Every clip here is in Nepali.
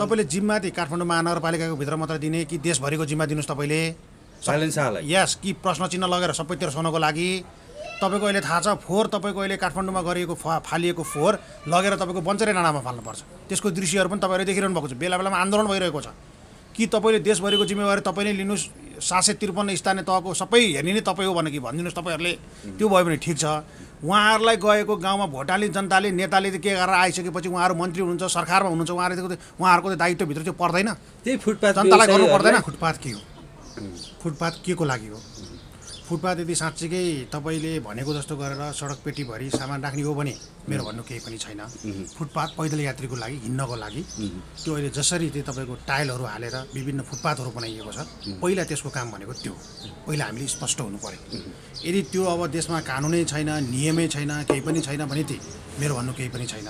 तपाईँले जिम्मा दिए काठमाडौँ महानगरपालिकाको भित्र मात्र दिने कि देशभरिको जिम्मा दिनुहोस् तपाईँले यस कि प्रश्न चिन्ह लगेर सबैतिर सोनको लागि तपाईँको अहिले थाहा छ फोहोर तपाईँको अहिले काठमाडौँमा गरिएको फा फालिएको फोहोर लगेर तपाईँको बन्चरे डाँडामा फाल्नुपर्छ त्यसको दृश्यहरू पनि तपाईँहरू देखिरहनु भएको छ बेला बेलामा आन्दोलन भइरहेको छ कि तपाईँले देशभरिको जिम्मेवारी तपाईँले लिनुहोस् सात सय त्रिपन्न स्थानीय तहको सबै हेर्ने नै तपाईँ हो भने कि भनिदिनुहोस् तपाईँहरूले त्यो भयो भने ठिक छ उहाँहरूलाई गएको गाउँमा भोटाली जनताले नेताले के गरेर आइसकेपछि उहाँहरू मन्त्री हुनुहुन्छ सरकारमा हुनुहुन्छ उहाँहरूको उहाँहरूको दायित्वभित्र चाहिँ पर्दैन त्यही फुटपाथ जनतालाई गर्नु पर्दैन फुटपाथ के हो फुटपाथ के को लागि हो फुटपाथ यदि साँच्चीकै तपाईँले भनेको जस्तो गरेर सडक पेटीभरि सामान राख्ने हो भने मेरो भन्नु केही पनि छैन फुटपाथ पैदल यात्रीको लागि हिँड्नको लागि त्यो अहिले जसरी त्यो तपाईँको टाइलहरू हालेर विभिन्न फुटपाथहरू बनाइएको छ पहिला त्यसको काम भनेको त्यो पहिला हामीले स्पष्ट हुनु पऱ्यो यदि त्यो अब देशमा कानुनै छैन नियमै छैन केही पनि छैन भने ती मेरो भन्नु केही पनि छैन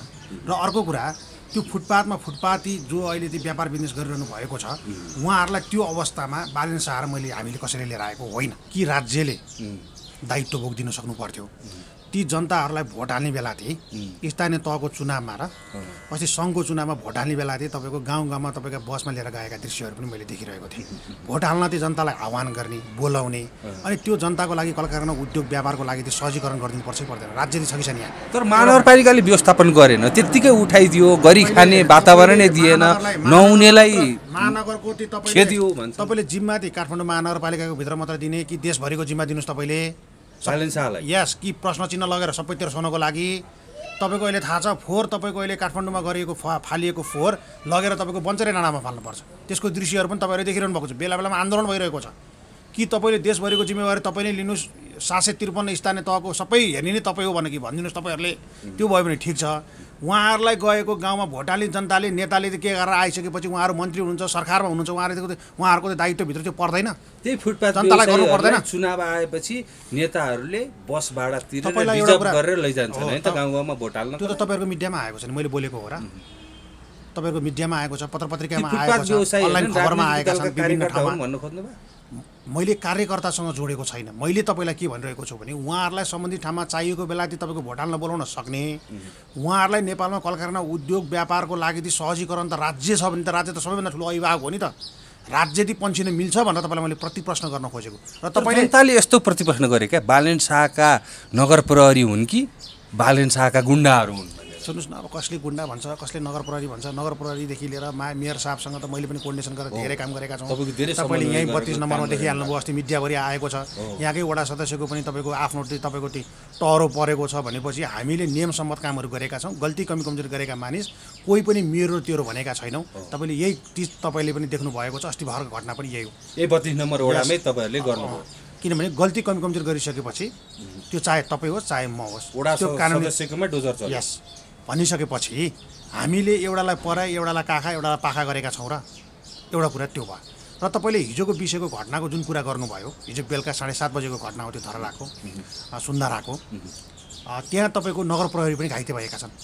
र अर्को कुरा त्यो फुटपाथमा फुटपाती जो अहिले त्यो व्यापार बिजनेस गरिरहनु भएको छ उहाँहरूलाई त्यो अवस्थामा बालेन सहारा मैले हामीले कसैले लिएर आएको होइन कि राज्यले दायित्व बोकिदिन सक्नु पर्थ्यो ती जनताहरूलाई भोट हाल्ने बेला थिए स्थानीय तहको चुनावमा र अस्ति सङ्घको चुनावमा भोट हाल्ने बेला थिए तपाईँको गाउँ गाउँमा तपाईँको बसमा लिएर गएका दृश्यहरू पनि मैले देखिरहेको थिएँ भोट हाल्न त्यो जनतालाई आह्वान गर्ने बोलाउने अनि त्यो जनताको लागि कलकारखाना उद्योग व्यापारको लागि त्यो सहजीकरण गरिदिनु पर्छ पर्दैन राज्यले छैन यहाँ तर महानगरपालिकाले व्यवस्थापन गरेन त्यत्तिकै उठाइदियो गरी खाने वातावरणै दिएन नहुनेलाई महानगरको त्यो तपाईँ तपाईँले जिम्मा थिए काठमाडौँ महानगरपालिकाको भित्र मात्र दिने कि देशभरिको जिम्मा दिनुहोस् तपाईँले साइलेन्ट शाहलाई यस कि प्रश्न चिन्ह लगेर सबैतिर सोनको लागि तपाईँको अहिले थाहा छ फोहोर तपाईँको अहिले काठमाडौँमा गरिएको फा फालिएको फोहोर लगेर तपाईँको बन्चरे डाँडामा फाल्नुपर्छ त्यसको दृश्यहरू पनि तपाईँहरू देखिरहनु भएको छ बेला बेलामा आन्दोलन भइरहेको छ कि तपाईँले देशभरिको जिम्मेवारी तपाईँले लिनुहोस् सात सय त्रिपन्न स्थानीय तहको सबै हेर्ने नै तपाईँ हो भने कि भनिदिनुहोस् तपाईँहरूले त्यो भयो भने ठिक छ उहाँहरूलाई गएको गाउँमा भोटाली जनताले नेताले के गरेर आइसकेपछि उहाँहरू मन्त्री हुनुहुन्छ सरकारमा हुनुहुन्छ उहाँहरू उहाँहरूको त दायित्वभित्र चाहिँ पर्दैन त्यही फुटपाथ जनतालाई गर्नु पर्दैन चुनाव आएपछि नेताहरूले बस भाडा गरेर लैजान्छ गाउँ गाउँमा भोट हाल्न त्यो त तपाईँहरूको मिडियामा आएको छ नि मैले बोलेको हो र तपाईँहरूको मिडियामा आएको छ पत्र पत्रिकामा आएको छ अनलाइन खबरमा आएका छन् विभिन्न ठाउँमा भन्नु खोज्नु मैले कार्यकर्तासँग जोडेको छैन मैले तपाईँलाई के भनिरहेको छु भने उहाँहरूलाई सम्बन्धित ठाउँमा चाहिएको बेला चाहिँ तपाईँको हाल्न बोलाउन सक्ने उहाँहरूलाई नेपालमा कलकारखाना उद्योग व्यापारको लागि चाहिँ सहजीकरण त राज्य छ भने त राज्य त सबैभन्दा ठुलो अभिभावक हो नि त राज्य चाहिँ मिल्छ भनेर तपाईँलाई मैले प्रतिप्रश्न गर्न खोजेको र तपाईँले जनताले यस्तो प्रतिप्रश्न गरे क्या बालन शाहका नगर प्रहरी हुन् कि बालन शाहका गुन्डाहरू हुन् सुन्नुहोस् न अब कसले गुन्डा भन्छ कसले नगर प्रहरी भन्छ नगर प्रहरीदेखि लिएर मा मेयर साहबसँग त मैले पनि कोर्डिनेसन गरेर धेरै काम गरेका छौँ तपाईँले यहीँ बत्तिस नम्बरमा देखिहाल्नुभयो अस्ति मिडियाभरि आएको छ यहाँकै वडा सदस्यको पनि तपाईँको आफ्नो तपाईँको टी टहरो परेको छ भनेपछि हामीले नियमसम्मत कामहरू गरेका छौँ गल्ती कमी कमजोर गरेका मानिस कोही पनि मेरो तेरो भनेका छैनौँ तपाईँले यही चिज तपाईँले पनि देख्नु भएको छ अस्ति भर्खर घटना पनि यही हो यही बत्तिस नम्बर वडामै तपाईँहरूले गर्नुभयो किनभने गल्ती कमी कमजोर गरिसकेपछि त्यो चाहे तपाईँ होस् चाहे म होस् त्यो कानुन यस भनिसकेपछि हामीले एउटालाई पर एउटालाई काखा एउटालाई पाखा गरेका छौँ र एउटा कुरा त्यो भयो र तपाईँले हिजोको विषयको घटनाको जुन कुरा गर्नुभयो हिजो बेलुका साढे सात बजेको घटना हो त्यो धरलाको सुन्दराको त्यहाँ तपाईँको नगर प्रहरी पनि घाइते भएका छन्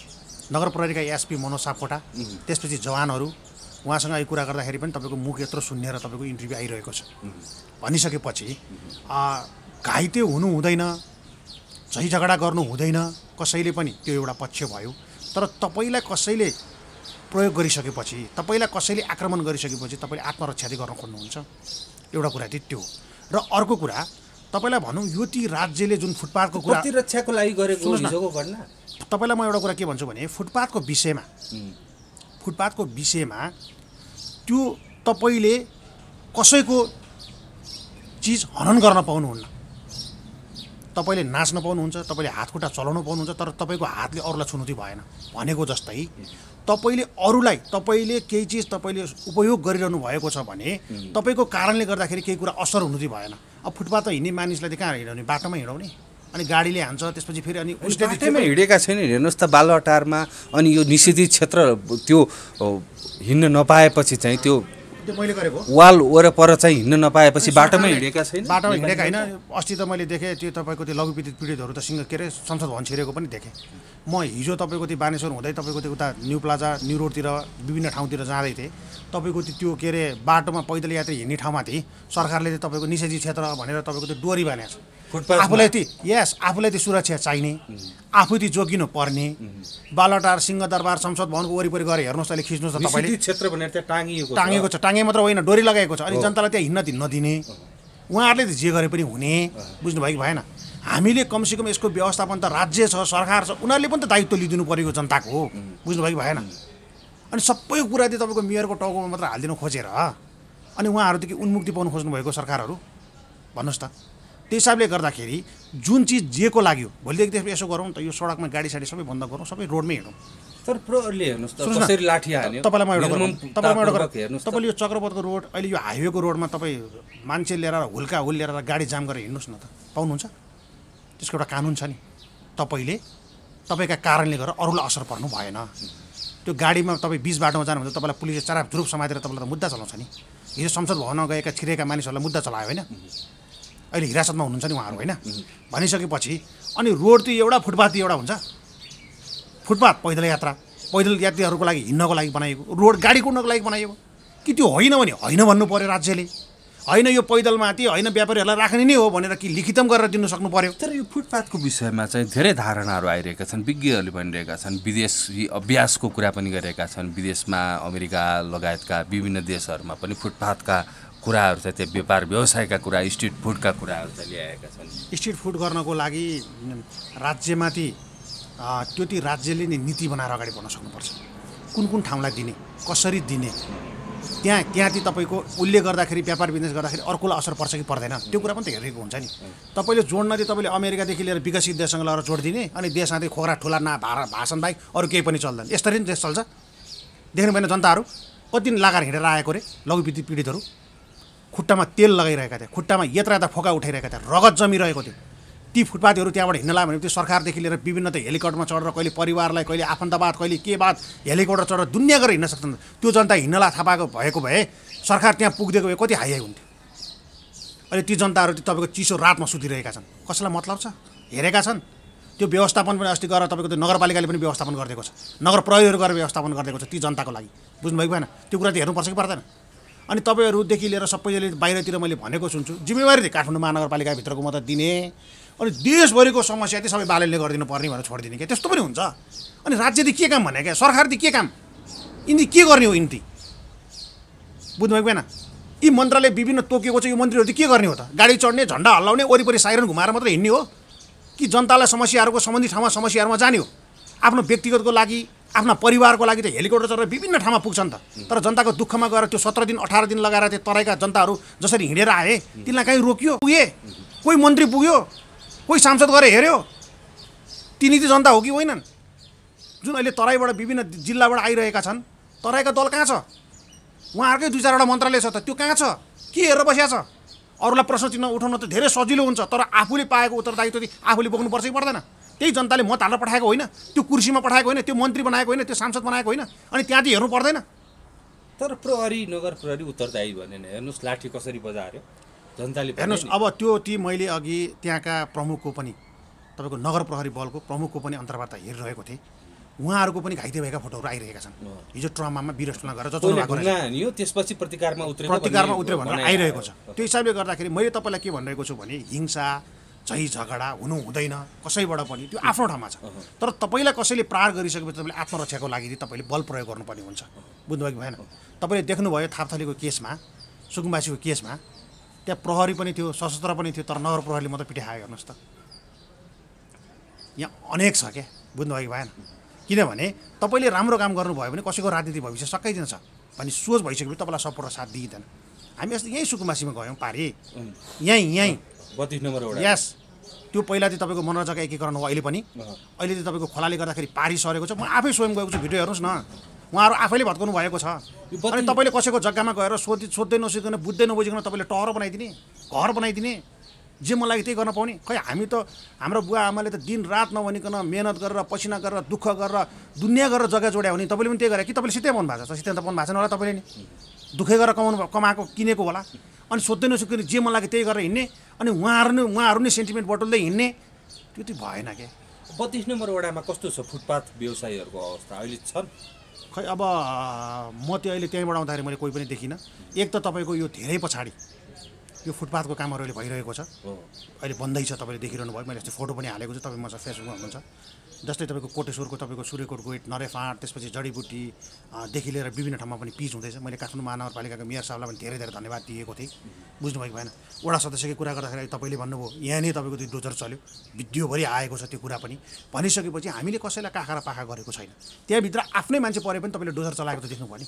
नगर प्रहरीका एसपी मनोज सापकोटा त्यसपछि जवानहरू उहाँसँग यो कुरा गर्दाखेरि पनि तपाईँको मुख यत्रो र तपाईँको इन्टरभ्यू आइरहेको छ भनिसकेपछि घाइते हुनु हुँदैन झै झगडा गर्नु हुँदैन कसैले पनि त्यो एउटा पक्ष भयो तर तपाईँलाई कसैले प्रयोग गरिसकेपछि तपाईँलाई कसैले आक्रमण गरिसकेपछि तपाईँले आत्मरक्षा चाहिँ गर्न खोज्नुहुन्छ एउटा कुरा चाहिँ त्यो र अर्को कुरा तपाईँलाई भनौँ यो ती राज्यले जुन फुटपाथको कुरा रक्षाको लागि गरेको घटना तपाईँलाई म एउटा कुरा के भन्छु भने फुटपाथको विषयमा फुटपाथको विषयमा त्यो तपाईँले कसैको चिज हनन गर्न पाउनुहुन्न तपाईँले नाच्न पाउनुहुन्छ तपाईँले हात खुट्टा चलाउनु पाउनुहुन्छ तर तपाईँको हातले अरूलाई चुनौती भएन भनेको जस्तै तपाईँले अरूलाई तपाईँले केही चिज तपाईँले उपयोग गरिरहनु भएको छ भने तपाईँको कारणले गर्दाखेरि केही कुरा असर हुनु चाहिँ भएन अब फुटपाथ हिँड्ने मानिसलाई चाहिँ कहाँ हिँडाउने बाटोमा हिँडाउने अनि गाडीले हान्छ त्यसपछि फेरि अनि उसले हिँडेका छैन हेर्नुहोस् त बालुवाटारमा अनि यो निषेधित क्षेत्र त्यो हिँड्न नपाएपछि चाहिँ त्यो वाल वरपर चाहिँ हिँड्न नपाएपछि बाटोमै हिँडेका छैन बाटोमा हिँडेका होइन अस्ति त मैले देखेँ त्यो तपाईँको त्यो लघु पीडितहरू त सिङ्ग के अरे संसद भवन छिरेको पनि देखेँ म हिजो तपाईँको त्यो बानेश्वर हुँदै तपाईँको त्यो उता न्यू प्लाजा न्यू रोडतिर विभिन्न ठाउँतिर जाँदै थिएँ तपाईँको त्यो के अरे बाटोमा पैदल यात्री हिँड्ने ठाउँमा थिएँ सरकारले चाहिँ तपाईँको निषेधी क्षेत्र भनेर तपाईँको त्यो डोरी बनाएको छ आफूलाई ती यस आफूलाई त्यो सुरक्षा चाहिने आफू ती जोगिनु पर्ने बालटार सिंहदरबार संसद भवनको वरिपरि गएर हेर्नुहोस् अहिले खिच्नुहोस् तपाईँले क्षेत्र भनेर त्यहाँ टाँगिएको टाँगेको छ टाँगे मात्र होइन डोरी लगाएको छ अनि जनतालाई त्यहाँ हिँड्न नदिने उहाँहरूले त जे गरे पनि हुने बुझ्नुभयो कि भएन हामीले कमसेकम यसको व्यवस्थापन त राज्य छ सरकार छ उनीहरूले पनि त दायित्व लिइदिनु परेको जनताको हो बुझ्नुभयो कि भएन अनि सबै कुरा चाहिँ तपाईँको मेयरको टाउकोमा मात्र हालिदिनु खोजेर अनि उहाँहरूदेखि उन्मुक्ति पाउनु खोज्नुभएको सरकारहरू भन्नुहोस् त त्यही हिसाबले गर्दाखेरि जुन चिज जेको लाग्यो भोलिदेखि यसो गरौँ त यो सडकमा गाडी साडी सबै बन्द गरौँ सबै रोडमै हिँडौँ तर हेर्नुहोस् तपाईँलाई म एउटा तपाईँलाई तपाईँले यो चक्रपथको रोड अहिले यो हाइवेको रोडमा तपाईँ मान्छे लिएर हुल्का हुल लिएर गाडी जाम गरेर हिँड्नुहोस् न त पाउनुहुन्छ त्यसको एउटा कानुन छ नि तपाईँले तपाईँका कारणले गर्दा अरूलाई असर पर्नु भएन त्यो गाडीमा तपाईँ बिच बाटोमा जानुभन्दा तपाईँलाई पुलिसले चराप ध्रुप समातेर तपाईँलाई त मुद्दा चलाउँछ नि हिजो संसद भवनमा गएका छिरेका मानिसहरूलाई मुद्दा चलायो होइन अहिले हिरासतमा हुनुहुन्छ नि उहाँहरू होइन भनिसकेपछि अनि रोड त्यो एउटा फुटपाथ त्यो एउटा हुन्छ फुटपाथ पैदल यात्रा पैदल यात्रीहरूको लागि हिँड्नको लागि बनाइएको रोड गाडी कुर्नको लागि बनाइएको कि त्यो होइन भने होइन भन्नु पऱ्यो राज्यले होइन यो पैदल पैदलमाथि होइन व्यापारीहरूलाई राख्ने नै हो भनेर कि लिखितम गरेर दिनु सक्नु पर्यो तर यो फुटपाथको विषयमा चाहिँ धेरै धारणाहरू आइरहेका छन् विज्ञहरूले भनिरहेका छन् विदेश अभ्यासको कुरा पनि गरेका छन् विदेशमा अमेरिका लगायतका विभिन्न देशहरूमा पनि फुटपाथका कुराहरू चाहिँ त्यहाँ व्यापार व्यवसायका कुरा स्ट्रिट फुडका कुराहरू चाहिँ ल्याएका छन् स्ट्रिट फुड गर्नको लागि राज्यमाथि त्यो ती राज्यले नै नीति बनाएर अगाडि बढ्न सक्नुपर्छ कुन कुन ठाउँलाई दिने कसरी दिने त्यहाँ त्यहाँ चाहिँ तपाईँको उसले गर्दाखेरि व्यापार बिजनेस गर्दाखेरि अर्कोलाई असर पर्छ कि पर्दैन त्यो कुरा पनि त हेरेको हुन्छ नि तपाईँले जोड्न चाहिँ तपाईँले अमेरिकादेखि लिएर विकसित देशसँग लगेर जोडिदिने अनि देश आँदै खोरा ठुला ना भाषण बाहेक अरू केही पनि चल्दैन यस्तरी नै देश चल्छ देख्नु भएन जनताहरू कति दिन लगाएर हिँडेर आएको अरे विद्युत पीडितहरू खुट्टामा तेल लगाइरहेका थिए खुट्टामा यत्र यता फोका उठाइरहेका थिए रगत जमिरहेको थियो ती फुटपाथहरू त्यहाँबाट हिँड्न लाग्यो भने त्यो सरकारदेखि लिएर विभिन्न त हेलिकप्टरमा चढेर कहिले परिवारलाई कहिले आफन्तवाद कहिले के बाद हेलिकप्टर चढेर दुनियाँ गरेर हिँड्न सक्छन् त्यो जनता हिँड्नला थाहा पाएको भएको भए सरकार त्यहाँ पुगिदिएको भए कति हाई हाई हुन्थ्यो अहिले ती जनताहरू तपाईँको चिसो रातमा सुतिरहेका छन् कसैलाई मतलब छ हेरेका छन् त्यो व्यवस्थापन पनि अस्ति गरेर तपाईँको त्यो नगरपालिकाले पनि व्यवस्थापन गरिदिएको छ नगर प्रहरीहरू गरेर व्यवस्थापन गरिदिएको छ ती जनताको लागि बुझ्नुभएको भएन त्यो कुरा त हेर्नुपर्छ कि पर्दैन अनि तपाईँहरूदेखि लिएर सबैले बाहिरतिर मैले भनेको सुन्छु जिम्मेवारी काठमाडौँ महानगरपालिकाभित्रको म त दिने अनि देशभरिको समस्या चाहिँ सबै बालेलले गरिदिनु पर्ने भनेर छोडिदिने क्या त्यस्तो पनि हुन्छ अनि राज्यले के काम भने क्या सरकारले के काम यिनी के गर्ने हो यिनी बुझ्नुभएको भएन यी मन्त्रालय विभिन्न तोकेको छ यो मन्त्रीहरू चाहिँ के गर्ने हो त गाडी चढ्ने झन्डा हल्लाउने वरिपरि साइरन घुमाएर मात्रै हिँड्ने हो कि जनतालाई समस्याहरूको सम्बन्धित ठाउँमा समस्याहरूमा जाने हो आफ्नो व्यक्तिगतको लागि आफ्ना परिवारको लागि त हेलिकप्टर चढेर विभिन्न ठाउँमा पुग्छ नि त तर जनताको दुःखमा गएर त्यो सत्र दिन अठार दिन लगाएर त्यो तराईका जनताहरू जसरी हिँडेर आए तिनलाई कहीँ रोकियो पुगे कोही मन्त्री पुग्यो कोही सांसद गरेर हेऱ्यो तिनी चाहिँ जनता हो कि होइनन् जुन अहिले तराईबाट विभिन्न जिल्लाबाट आइरहेका छन् तराईका दल कहाँ छ उहाँहरूकै दुई चारवटा मन्त्रालय छ त त्यो कहाँ छ के हेरेर बसिया छ अरूलाई प्रश्न चिन्ह उठाउन त धेरै सजिलो हुन्छ तर आफूले पाएको उत्तरदायित्व आफूले बोक्नुपर्छ कि पर्दैन त्यही जनताले मत हालेर पठाएको होइन त्यो कुर्सीमा पठाएको होइन त्यो मन्त्री बनाएको होइन त्यो सांसद बनाएको होइन अनि त्यहाँ चाहिँ हेर्नु पर्दैन तर प्रहरी नगर प्रहरी उत्तरदायी भने हेर्नुहोस् लाठी कसरी बजायो जनताले हेर्नुहोस् अब त्यो ती मैले अघि त्यहाँका प्रमुखको पनि तपाईँको नगर प्रहरी बलको प्रमुखको पनि अन्तर्वार्ता हेरिरहेको थिएँ उहाँहरूको पनि घाइते भएका फोटोहरू आइरहेका छन् हिजो ट्रमामा बिरस्टमा गएर त्यसपछि प्रतिकारमा उत्रे प्रतिकारमा उत्रे भनेर आइरहेको छ त्यो हिसाबले गर्दाखेरि मैले तपाईँलाई के भनिरहेको छु भने हिंसा झै झगडा हुनु हुँदैन कसैबाट पनि त्यो आफ्नो ठाउँमा छ तर तपाईँलाई कसैले प्रहार गरिसकेपछि तपाईँले आत्मरक्षाको लागि तपाईँले बल प्रयोग गर्नुपर्ने हुन्छ बुझ्नुभयो कि भएन तपाईँले देख्नुभयो थापथलीको केसमा सुकुम्बासीको केसमा त्यहाँ प्रहरी पनि थियो सशस्त्र पनि थियो तर नगर प्रहरीले मात्रै पिठायो हेर्नुहोस् त यहाँ अनेक छ क्या बुझ्नुभयो कि भएन किनभने तपाईँले राम्रो काम गर्नुभयो भने कसैको राजनीति भविष्य सकाइदिन्छ भन्ने सोच भइसकेपछि तपाईँलाई सपोर्ट र साथ दिइँदैन हामी अस्ति यहीँ सुकुमासीमा गयौँ पारे यहीँ यहीँ बत्तिस नम्बर यस त्यो पहिला चाहिँ तपाईँको मनोरञ्जक एकीकरण हो अहिले पनि अहिले चाहिँ तपाईँको खोलाले गर्दाखेरि पारी सरेको छ म आफै स्वयं गएको छु भिडियो हेर्नुहोस् न उहाँहरू आफैले भत्काउनु भएको छ अनि तपाईँले कसैको जग्गामा गएर सोधि सोध्दै नसोधिकन बुझ्दै नबुझिकन तपाईँले टहरो बनाइदिने घर बनाइदिने जे मन लाग्यो त्यही गर्न पाउने खै हामी त हाम्रो बुवा आमाले त दिन रात नभनिकन मेहनत गरेर पसिना गरेर दुःख गरेर दुनियाँ गरेर जग्गा जोड्या भने तपाईँले पनि त्यही गरे कि तपाईँले सिधै पाउनु भएको छ सिधै त पाउनु भएको छैन होला तपाईँले नि दुःखै गरेर कमाउनु कमाएको किनेको होला अनि सोध्दै नसोधिकन जे मन लाग्यो त्यही गरेर हिँड्ने अनि उहाँहरू नै उहाँहरू नै सेन्टिमेन्ट बटुल्दै हिँड्ने त्यो त भएन क्या बत्तिस नम्बर वडामा कस्तो छ फुटपाथ व्यवसायीहरूको अवस्था अहिले छन् खै अब म त्यो अहिले त्यहीँबाट आउँदाखेरि मैले कोही पनि देखिनँ एक त तपाईँको यो धेरै पछाडि यो फुटपाथको कामहरू अहिले भइरहेको छ अहिले बन्दै छ तपाईँले देखिरहनु भयो मैले फोटो पनि हालेको छु तपाईँ मसँग फेसबुकमा हुनुहुन्छ जस्तै तपाईँको कोटेश्वरको तपाईँको सूर्यकोटको गोइट नरेफाँट त्यसपछि जडीबुटीदेखि लिएर विभिन्न ठाउँमा पनि पिच हुँदैछ मैले काठमाडौँ महानगरपालिकाको मेयर साहबलाई पनि धेरै धेरै धन्यवाद दिएको थिएँ बुझ्नुभएको भएन वडा सदस्यकै कुरा गर्दाखेरि तपाईँले भन्नुभयो यहाँ नै तपाईँको त्यो डोजर चल्यो भिडियोभरि आएको छ त्यो कुरा पनि भनिसकेपछि हामीले कसैलाई काखा र पाखा गरेको छैन त्यहाँभित्र आफ्नै मान्छे परे पनि तपाईँले डोजर चलाएको त देख्नुभयो नि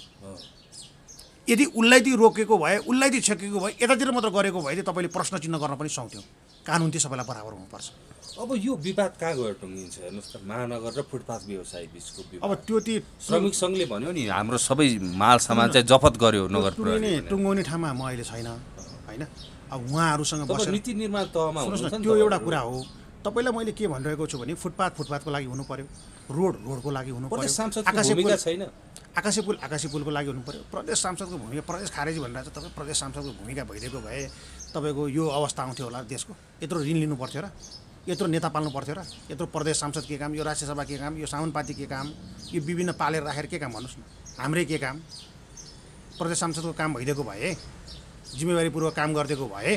यदि उसलाई त्यो रोकेको भए उसलाई त्यो छेकेको भए यतातिर मात्र गरेको भए चाहिँ तपाईँले प्रश्न चिन्ह गर्न पनि सक्थ्यौँ कानुन चाहिँ सबैलाई बराबर हुनुपर्छ अब यो विवाद कहाँ गएर टुङ्गिन्छ हेर्नुहोस् त महानगर र फुटपाथ व्यवसाय बिचको अब त्यो ती श्रमिक सङ्घले भन्यो नि हाम्रो सबै माल सामान चाहिँ जफत गर्यो नगर टुङ्गाउने ठाउँमा म अहिले छैन होइन अब उहाँहरूसँग नीति निर्माण तहमा त्यो एउटा कुरा हो तपाईँलाई मैले के भनिरहेको छु भने फुटपाथ फुटपाथको लागि हुनु पर्यो रोड रोडको लागि हुनु पर्यो आकाशे पुल छैन आकाशे पुल आकाशे पुलको लागि हुनु पर्यो प्रदेश सांसदको भूमिका प्रदेश खारेजी भनेर चाहिँ तपाईँ प्रदेश सांसदको भूमिका भइदिएको भए तपाईँको यो अवस्था आउँथ्यो होला देशको यत्रो ऋण लिनु पर्थ्यो र यत्रो नेता पाल्नु पर्थ्यो र यत्रो प्रदेश सांसद के काम यो राज्यसभा के काम यो साउन पार्टी के काम यो विभिन्न पालेर राखेर के काम भन्नुहोस् न हाम्रै के काम प्रदेश सांसदको काम भइदिएको भए जिम्मेवारीपूर्वक काम गरिदिएको भए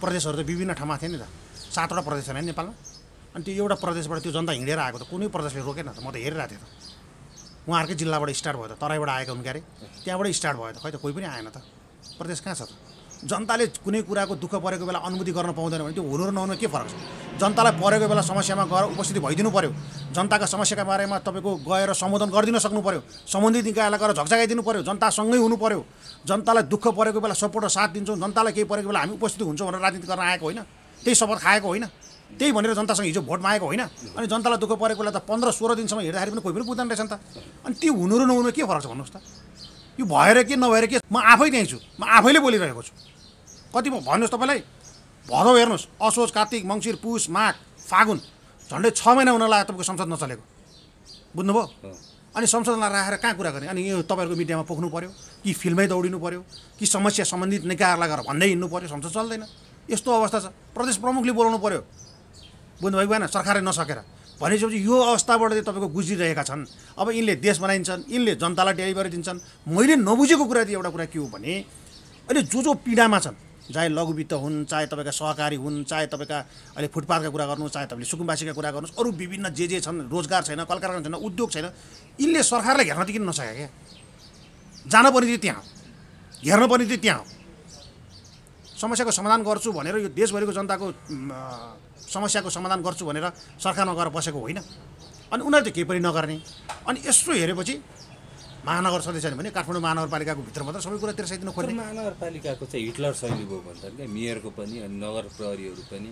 प्रदेशहरू त विभिन्न ठाउँमा थिए नि त सातवटा प्रदेश छैन नेपालमा अनि त्यो एउटा प्रदेशबाट त्यो जनता हिँडेर आएको त कुनै प्रदेशले रोकेन त म त हेरिरहेको थिएँ त उहाँहरूकै जिल्लाबाट स्टार्ट भयो त तराईबाट आएको हुन् क्यारे त्यहाँबाट स्टार्ट भयो त खै त कोही पनि आएन त प्रदेश कहाँ छ त जनताले कुनै कुराको दुःख परेको बेला अनुमति गर्न पाउँदैन भने त्यो हुनु र नहुनु के फरक छ जनतालाई परेको बेला समस्यामा गएर उपस्थिति भइदिनु पऱ्यो जनताका समस्याका बारेमा तपाईँको गएर सम्बोधन गरिदिन सक्नु पऱ्यो सम्बन्धित निकायलाई गएर झकझगाइदिनु पऱ्यो जनतासँगै हुनु पऱ्यो जनतालाई दुःख परेको बेला सपोर्ट र साथ दिन्छौँ जनतालाई केही परेको बेला हामी उपस्थित हुन्छौँ भनेर राजनीति गर्न आएको होइन त्यही शपथ खाएको होइन त्यही भनेर जनतासँग हिजो भोट मागेको होइन अनि जनतालाई दुःख परेकोलाई त पन्ध्र सोह्र दिनसम्म हेर्दाखेरि पनि कोही पनि बुझ्दैन रहेछ नि त अनि त्यो हुनु र नहुनु के फरक छ भन्नुहोस् त यो भएर के नभएर के म आफै त्यहीँ छु म आफैले बोलिरहेको छु कति म भन्नुहोस् तपाईँलाई भदौ हेर्नुहोस् असोज कार्तिक मङ्सिर पुष माघ फागुन झन्डै छ महिना हुन लाग्यो तपाईँको संसद नचलेको बुझ्नुभयो अनि संसदलाई राखेर कहाँ कुरा गर्ने अनि यो तपाईँहरूको मिडियामा पोख्नु पऱ्यो कि फिल्मै दौडिनु पऱ्यो कि समस्या सम्बन्धित निकायहरूलाई गएर भन्दै हिँड्नु पऱ्यो संसद चल्दैन यस्तो अवस्था छ प्रदेश प्रमुखले बोलाउनु पऱ्यो बुझ्नुभयो भएन सरकारले नसकेर भनेपछि यो अवस्थाबाट चाहिँ तपाईँको गुज्रिरहेका छन् अब यिनले देश बनाइन्छन् यिनले जनतालाई डेलिभरी दिन्छन् मैले नबुझेको कुरा चाहिँ एउटा कुरा के हो भने अहिले जो जो पीडामा छन् चाहे लघुवित्त हुन् चाहे तपाईँका सहकारी हुन् चाहे तपाईँका अहिले फुटपाथका कुरा गर्नुहोस् चाहे तपाईँले सुकुम्बासीका कुरा गर्नुहोस् अरू विभिन्न जे जे छन् रोजगार छैन कल छैन उद्योग छैन यिनले सरकारलाई घेर्न त किन नसके क्या जान पर्ने चाहिँ त्यहाँ हो घेर्न पर्ने चाहिँ त्यहाँ हो समस्याको समाधान गर्छु भनेर यो देशभरिको जनताको समस्याको समाधान गर्छु भनेर सरकारमा गएर बसेको होइन अनि उनीहरू त केही पनि नगर्ने अनि यसो हेरेपछि महानगर छँदैछ भने काठमाडौँ महानगरपालिकाको भित्र मात्र सबै कुरा तिर्साइदिनु खोज्ने महानगरपालिकाको चाहिँ हिटलर शैली भयो भन्छन् क्या मेयरको पनि अनि नगर प्रहरीहरू पनि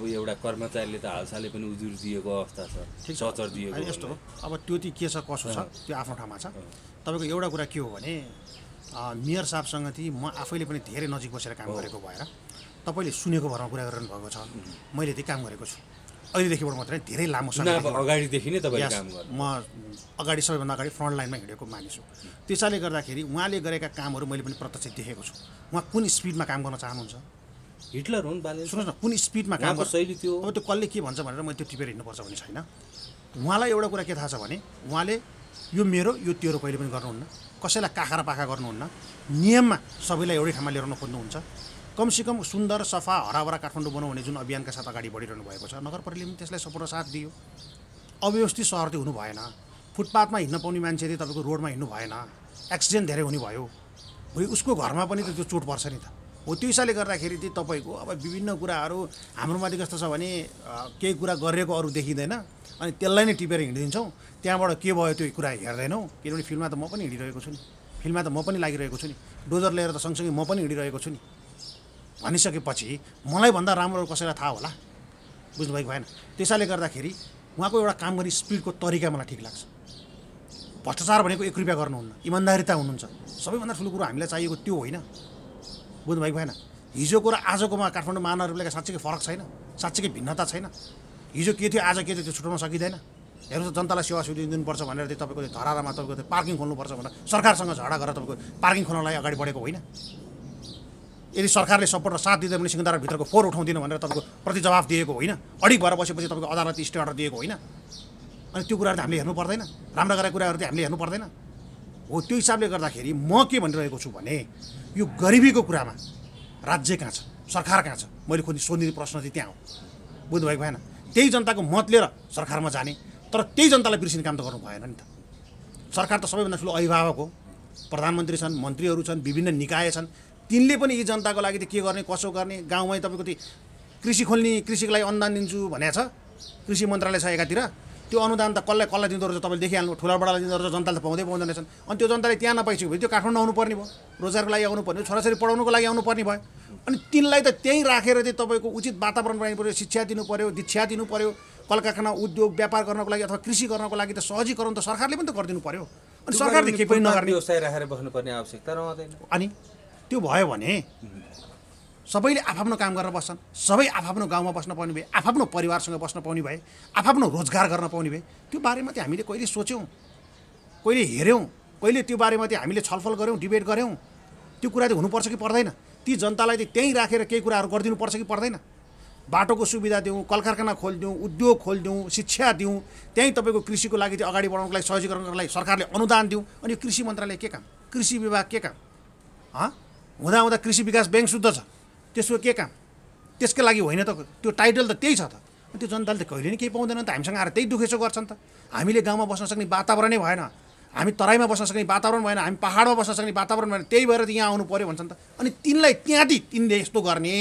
अब एउटा कर्मचारीले त हालसालै पनि उजुर दिएको अवस्था छ सचर दिएको यस्तो हो अब त्यो चाहिँ के छ कसो छ त्यो आफ्नो ठाउँमा छ तपाईँको एउटा कुरा के हो भने मेयर साहबसँग चाहिँ म आफैले पनि धेरै नजिक बसेर काम गरेको भएर तपाईँले सुनेको भरमा कुरा गरिरहनु भएको छ मैले त्यही काम गरेको छु अहिलेदेखिबाट मात्रै धेरै लामो समय अगाडिदेखि नै म अगाडि सबैभन्दा अगाडि फ्रन्ट लाइनमा हिँडेको मानिस हो त्यसैले गर्दाखेरि उहाँले गरेका कामहरू मैले पनि प्रत्यक्ष देखेको छु उहाँ कुन स्पिडमा काम गर्न चाहनुहुन्छ हिटलर हुन् सुन्नुहोस् न कुन स्पिडमा काम गर्छ त्यो अब त्यो कसले के भन्छ भनेर मैले त्यो टिपेर हिँड्नुपर्छ भन्ने छैन उहाँलाई एउटा कुरा के थाहा छ भने उहाँले यो मेरो यो तेरो कहिले पनि गर्नुहुन्न कसैलाई काखा र पाखा गर्नुहुन्न नियममा सबैलाई एउटै ठाउँमा ल्याउन खोज्नुहुन्छ कमसेकम सुन्दर सफा हराभरा काठमाडौँ बनाउने जुन अभियानका साथ अगाडि बढिरहनु भएको छ नगरपालिकाले पनि त्यसलाई सपोर्ट साथ दियो अव्यवस्थित सहर चाहिँ हुनु भएन फुटपाथमा हिँड्न पाउने मान्छेले तपाईँको रोडमा हिँड्नु भएन एक्सिडेन्ट धेरै हुने भयो भोलि उसको घरमा पनि त त्यो चोट पर्छ नि त हो त्यो हिसाबले गर्दाखेरि चाहिँ तपाईँको अब विभिन्न कुराहरू हाम्रोमाथि कस्तो छ भने केही कुरा गरेको अरू देखिँदैन अनि त्यसलाई नै टिपेर हिँडिदिन्छौँ त्यहाँबाट के भयो त्यो कुरा हेर्दैनौँ किनभने फिल्ममा त म पनि हिँडिरहेको छु नि फिल्ममा त म पनि लागिरहेको छु नि डोजर लिएर त सँगसँगै म पनि हिँडिरहेको छु नि भनिसकेपछि मलाई भन्दा राम्रो कसैलाई थाहा होला बुझ्नुभएको भएन त्यसैले गर्दाखेरि उहाँको एउटा काम गर्ने स्पिडको तरिका मलाई ठिक लाग्छ भ्रष्टाचार भनेको एक रुपियाँ गर्नुहुन्न इमान्दारिता हुनुहुन्छ सबैभन्दा ठुलो कुरो हामीलाई चाहिएको त्यो होइन बुझ्नुभएको भएन हिजोको र आजकोमा काठमाडौँ महानगरपालिका साँच्चीकै फरक छैन साँच्चीकै भिन्नता छैन हिजो के थियो आज के थियो त्यो छुट्याउन सकिँदैन हेर्नुहोस् त जनतालाई सेवा सुविधा दिनुपर्छ भनेर त्यो तपाईँको धरारामा तपाईँको त्यो पार्किङ खोल्नुपर्छ भनेर सरकारसँग झगडा गरेर तपाईँको पार्किङ खोल्नलाई अगाडि बढेको होइन यदि सरकारले सपोर्ट र साथ दिँदैन भने सिंहदारभित्रको फोहोर उठाउँदिनँ भनेर तपाईँको प्रति जवाब दिएको होइन अडिक भएर बसेपछि तपाईँको अदालत स्टे अर्डर दिएको होइन अनि त्यो कुराहरू त हामीले हेर्नु पर्दैन राम्रा गरेका कुराहरू त हामीले हेर्नु पर्दैन हो त्यो हिसाबले गर्दाखेरि म के भनिरहेको छु भने यो गरिबीको कुरामा राज्य कहाँ छ सरकार कहाँ छ मैले खोजी सोध्ने प्रश्न चाहिँ त्यहाँ हो बुझ्नुभएको भएन त्यही जनताको मत लिएर सरकारमा जाने तर त्यही जनतालाई बिर्सिने काम त गर्नु भएन नि त सरकार त सबैभन्दा ठुलो अभिभावक हो प्रधानमन्त्री छन् मन्त्रीहरू छन् विभिन्न निकाय छन् तिनले पनि यी जनताको लागि त के गर्ने कसो गर्ने गाउँमै तपाईँको त्यो कृषि खोल्ने कृषिको लागि अनुदान दिन्छु भनेको छ कृषि मन्त्रालय छ एकातिर त्यो अनुदान त कसलाई कसलाई दिँदो रहेछ तपाईँले देखिहाल्नु बडालाई दिँदो रहेछ जनताले त पाउँदै पाउँदैन रहेछन् अनि त्यो जनताले त्यहाँ नपाइसक्यो भने त्यो काठमाडौँ आउनुपर्ने भयो रोजगारको लागि आउनुपर्ने भयो छोराछोरी पढाउनुको लागि आउनुपर्ने भयो अनि तिनलाई त त्यहीँ राखेर चाहिँ तपाईँको उचित वातावरण बनाइनु पऱ्यो शिक्षा दिनु पऱ्यो दीक्षा दिनु पऱ्यो कल कारखाना उद्योग व्यापार गर्नको लागि अथवा कृषि गर्नको लागि त सहजीकरण त सरकारले पनि त गरिदिनु पऱ्यो अनि सरकारले केही पनि नगर्ने व्यवसाय राखेर बस्नुपर्ने आवश्यकता रहँदैन अनि त्यो भयो भने सबैले आफ्नो काम गरेर बस्छन् सबै आफ्नो गाउँमा बस्न पाउने भए आफ्नो परिवारसँग बस्न पाउने भए आफआफ्नो रोजगार गर्न पाउने भए त्यो बारेमा चाहिँ हामीले कहिले सोच्यौँ कहिले हेऱ्यौँ कहिले त्यो बारेमा चाहिँ हामीले छलफल गऱ्यौँ डिबेट गऱ्यौँ त्यो कुरा चाहिँ हुनुपर्छ कि पर्दैन ती जनतालाई चाहिँ त्यहीँ राखेर केही कुराहरू पर्छ कि पर्दैन बाटोको सुविधा दिउँ कल कारखाना खोलिदिउँ उद्योग खोलिदिउँ शिक्षा दिउँ त्यहीँ तपाईँको कृषिको लागि चाहिँ अगाडि बढाउनको लागि सहजीकरणको लागि सरकारले अनुदान दिउँ अनि कृषि मन्त्रालय के काम कृषि विभाग के काम हँ हुँदा हुँदा कृषि विकास ब्याङ्क शुद्ध छ त्यसको के काम त्यसको लागि होइन त त्यो टाइटल त त्यही छ त त्यो जनताले त कहिले नै केही पाउँदैन त हामीसँग आएर त्यही दुखेसो गर्छन् त हामीले गाउँमा बस्न सक्ने वातावरणै भएन हामी तराईमा बस्न सक्ने वातावरण भएन हामी पाहाडमा बस्न सक्ने वातावरण भएन त्यही भएर यहाँ आउनु पऱ्यो भन्छन् त अनि तिनलाई त्यहाँदेखि तिनले यस्तो गर्ने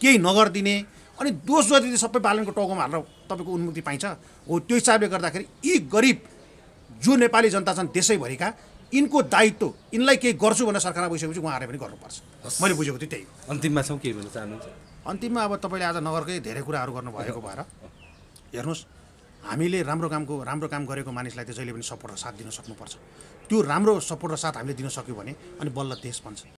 केही नगरिदिने अनि दोष जति सबै पालनको टाउकोमा हालेर तपाईँको उन्मुक्ति पाइन्छ हो त्यो हिसाबले गर्दाखेरि यी गरिब जो नेपाली जनता छन् देशैभरिका यिनको दायित्व यिनलाई केही गर्छु भनेर सरकारमा गइसकेपछि उहाँहरूले पनि गर्नुपर्छ मैले बुझेको थिएँ त्यही अन्तिममा छौँ के भन्न चाहनुहुन्छ अन्तिममा अब तपाईँले आज नगरकै धेरै कुराहरू गर्नुभएको भएर हेर्नुहोस् हामीले राम्रो कामको राम्रो काम गरेको मानिसलाई त्यो जहिले पनि सपोर्ट र साथ दिन सक्नुपर्छ त्यो राम्रो सपोर्ट र साथ हामीले दिन सक्यो भने अनि बल्ल देश बन्छ